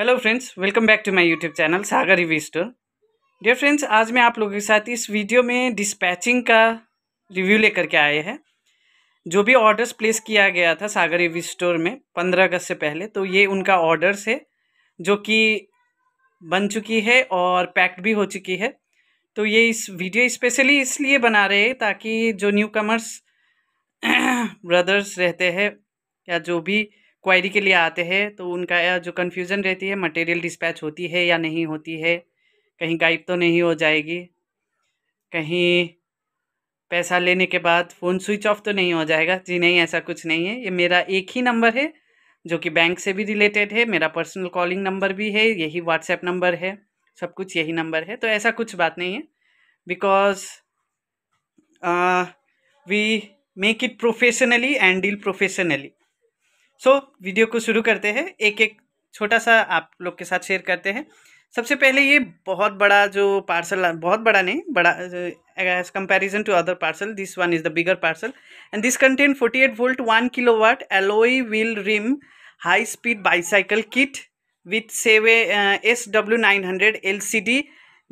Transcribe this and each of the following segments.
hello friends welcome back to my YouTube channel Sagar review store dear friends आज मैं आप लोगों के साथ इस वीडियो में डिस्पैचिंग का रिव्यू लेकर के आए हैं जो भी ऑर्डर्स प्लेस किया गया था सागर रिव्यू स्टोर में पंद्रह अगस्त से पहले तो ये उनका ऑर्डर्स है जो कि बन चुकी है और पैक्ड भी हो चुकी है तो ये इस वीडियो स्पेशली इसलिए बना रहे हैं ताकि जो न्यू कमर्स ब्रदर्स रहते हैं या जो भी क्वायरी के लिए आते हैं तो उनका जो कन्फ्यूज़न रहती है मटेरियल डिस्पैच होती है या नहीं होती है कहीं गायब तो नहीं हो जाएगी कहीं पैसा लेने के बाद फ़ोन स्विच ऑफ तो नहीं हो जाएगा जी नहीं ऐसा कुछ नहीं है ये मेरा एक ही नंबर है जो कि बैंक से भी रिलेटेड है मेरा पर्सनल कॉलिंग नंबर भी है यही व्हाट्सएप नंबर है सब कुछ यही नंबर है तो ऐसा कुछ बात नहीं है because we make it professionally and deal professionally so so, video को शुरू करते हैं एक एक छोटा सा आप लोग के साथ शेयर करते हैं सबसे पहले ये बहुत बड़ा जो पार्सल बहुत बड़ा नहीं बड़ा as comparison to other parcel this one is the bigger parcel and this contain 48 volt one kilo kilowatt alloy wheel rim high speed bicycle kit with सेवे S W nine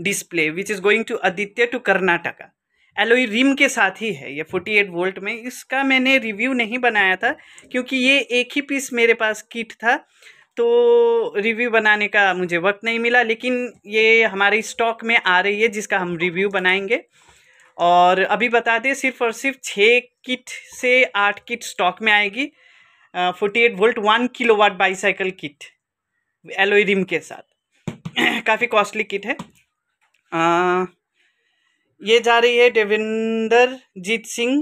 display which is going to Aditya to Karnataka alloy rim के साथ ही है ये 48 volt में इसका मैंने review नहीं बनाया था क्योंकि ये एक ही पीस मेरे पास किट था तो रिव्यू बनाने का मुझे वक्त नहीं मिला लेकिन ये हमारे स्टॉक में आ रही है जिसका हम रिव्यू बनाएंगे और अभी बता दें सिर्फ और सिर्फ छः किट से आठ किट स्टॉक में आएगी forty eight volt one kilo watt bicycle kit alloy rim के साथ काफ़ी कॉस्टली किट है आ, ये जा रही है देविंदर जीत सिंह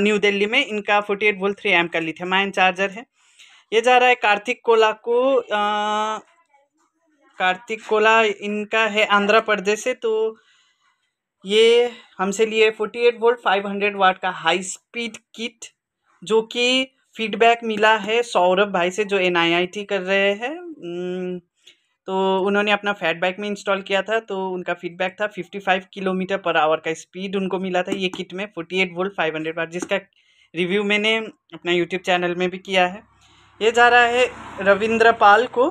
न्यू दिल्ली में इनका forty eight volt three amp का लिथियम आयन चार्जर है ये जा रहा है कार्तिक कोला को आ, कार्तिक कोला इनका है आंध्र प्रदेश से तो ये हमसे लिए forty eight volt five hundred watt का हाई स्पीड किट जो कि फीडबैक मिला है सौरभ भाई से जो एन कर रहे हैं तो उन्होंने अपना फैट बाइक में इंस्टॉल किया था तो उनका फीडबैक था 55 किलोमीटर पर आवर का स्पीड उनको मिला था ये किट में 48 वोल्ट फाइव वाट जिसका रिव्यू मैंने अपना यूट्यूब चैनल में भी किया है ये जा रहा है रविंद्र पाल को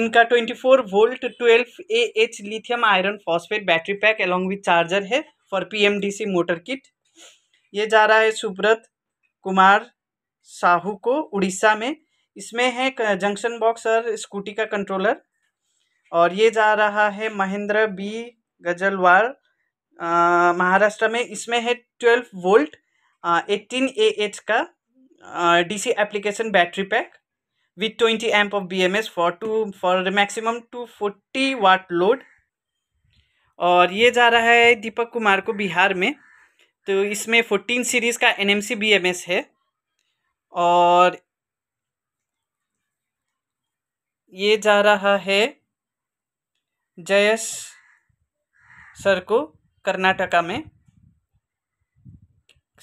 इनका 24 volt twelve A H lithium iron phosphate battery pack along with charger है फॉर पी मोटर किट ये जा रहा है सुब्रत कुमार साहू को उड़ीसा में इसमें है जंक्शन बॉक्स और स्कूटी का कंट्रोलर और ये जा रहा है महेंद्र बी गजलवार महाराष्ट्र में इसमें है twelve volt eighteen A H का DC application battery pack with twenty amp of B M S for two for maximum two forty watt load और ये जा रहा है दीपक कुमार को बिहार में तो इसमें फोर्टीन सीरीज़ का N M C B M S है और ये जा रहा है जयस सर को कर्नाटका में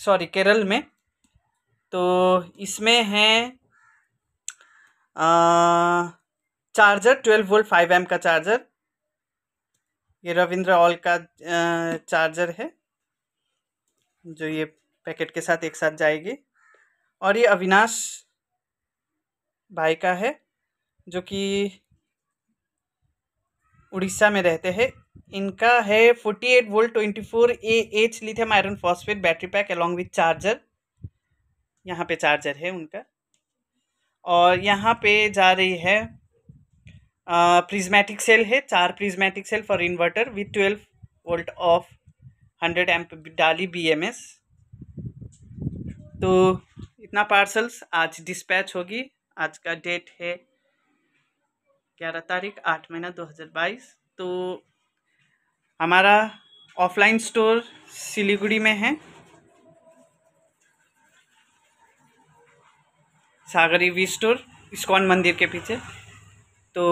सॉरी केरल में तो इसमें है आ, charger twelve volt five amp का चार्जर ये रविंद्र ऑल का चार्जर है जो ये पैकेट के साथ एक साथ जाएगी और ये अविनाश भाई का है जो कि उड़ीसा में रहते हैं इनका है forty eight volt twenty four A H lithium iron phosphate battery pack along with charger यहाँ पे चार्जर है उनका और यहाँ पे जा रही है प्रिज्मेटिक सेल है चार prismatic cell for inverter with twelve volt of hundred amp Daly B M S तो इतना पार्सल्स आज डिस्पैच होगी आज का डेट है ग्यारह तारीख आठ महीना दो हज़ार बाईस तो हमारा ऑफलाइन स्टोर सिलीगुड़ी में है सागरी वी स्टोर इस्कॉन मंदिर के पीछे तो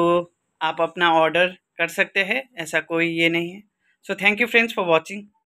आप अपना ऑर्डर कर सकते हैं ऐसा कोई ये नहीं है so thank you friends for watching